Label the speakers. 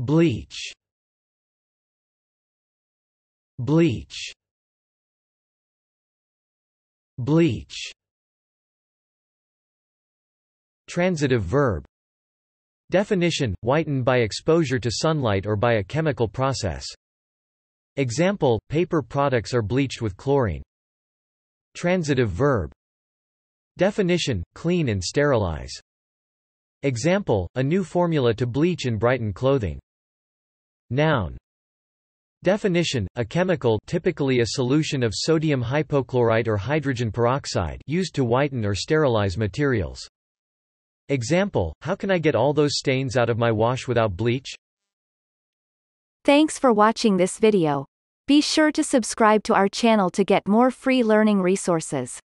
Speaker 1: bleach bleach bleach
Speaker 2: transitive verb definition whiten by exposure to sunlight or by a chemical process example paper products are bleached with chlorine transitive verb definition clean and sterilize example a new formula to bleach and brighten clothing Noun Definition, a chemical typically a solution of sodium hypochlorite or hydrogen peroxide used to whiten or sterilize materials. Example, how can I get all those stains out of my wash without bleach?
Speaker 3: Thanks for watching this video. Be sure to subscribe to our channel to get more free learning resources.